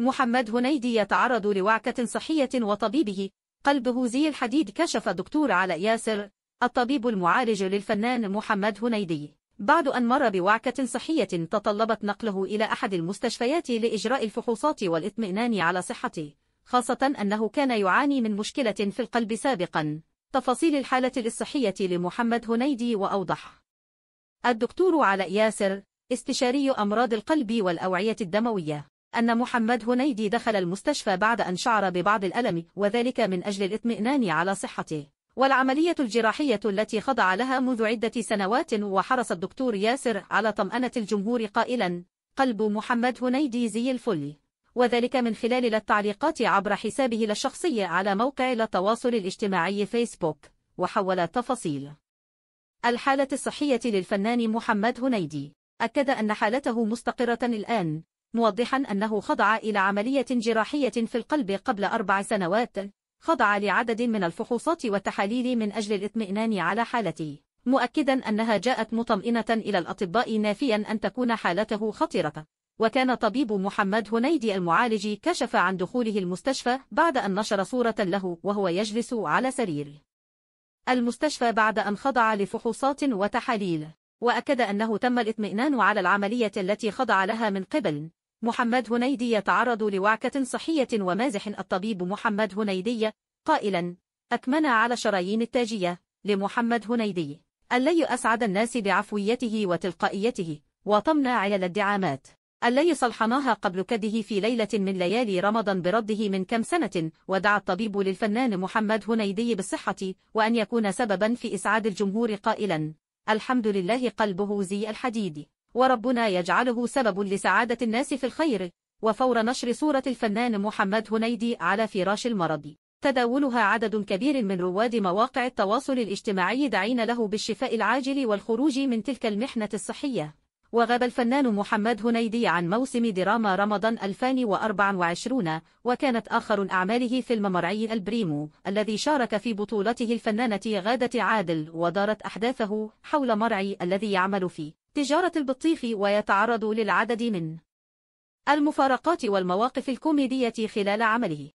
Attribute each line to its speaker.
Speaker 1: محمد هنيدي يتعرض لوعكة صحية وطبيبه قلبه زي الحديد كشف الدكتور على ياسر الطبيب المعالج للفنان محمد هنيدي بعد أن مر بوعكة صحية تطلبت نقله إلى أحد المستشفيات لإجراء الفحوصات والإطمئنان على صحته خاصة أنه كان يعاني من مشكلة في القلب سابقا تفاصيل الحالة الصحية لمحمد هنيدي وأوضح الدكتور على ياسر استشاري أمراض القلب والأوعية الدموية أن محمد هنيدي دخل المستشفى بعد أن شعر ببعض الألم وذلك من أجل الإطمئنان على صحته والعملية الجراحية التي خضع لها منذ عدة سنوات وحرص الدكتور ياسر على طمأنة الجمهور قائلا قلب محمد هنيدي زي الفل وذلك من خلال التعليقات عبر حسابه الشخصي على موقع التواصل الاجتماعي فيسبوك وحول تفاصيل الحالة الصحية للفنان محمد هنيدي أكد أن حالته مستقرة الآن موضحا أنه خضع إلى عملية جراحية في القلب قبل أربع سنوات خضع لعدد من الفحوصات والتحاليل من أجل الإطمئنان على حالته مؤكدا أنها جاءت مطمئنة إلى الأطباء نافيا أن تكون حالته خطيرة وكان طبيب محمد هنيدي المعالج كشف عن دخوله المستشفى بعد أن نشر صورة له وهو يجلس على سرير المستشفى بعد أن خضع لفحوصات وتحاليل وأكد أنه تم الإطمئنان على العملية التي خضع لها من قبل محمد هنيدي يتعرض لوعكة صحية ومازح الطبيب محمد هنيدي قائلا أكمن على شرايين التاجية لمحمد هنيدي اللي أسعد الناس بعفويته وتلقائيته وطمنا على الدعامات اللي صلحناها قبل كده في ليلة من ليالي رمضان برده من كم سنة ودعا الطبيب للفنان محمد هنيدي بالصحة وأن يكون سببا في إسعاد الجمهور قائلا الحمد لله قلبه زي الحديد وربنا يجعله سبب لسعادة الناس في الخير وفور نشر صورة الفنان محمد هنيدي على فراش المرض تداولها عدد كبير من رواد مواقع التواصل الاجتماعي داعين له بالشفاء العاجل والخروج من تلك المحنة الصحية وغاب الفنان محمد هنيدي عن موسم دراما رمضان 2024 وكانت آخر أعماله فيلم مرعي البريمو الذي شارك في بطولته الفنانة غادة عادل ودارت أحداثه حول مرعي الذي يعمل فيه تجارة البطيخ ويتعرض للعدد من المفارقات والمواقف الكوميدية خلال عمله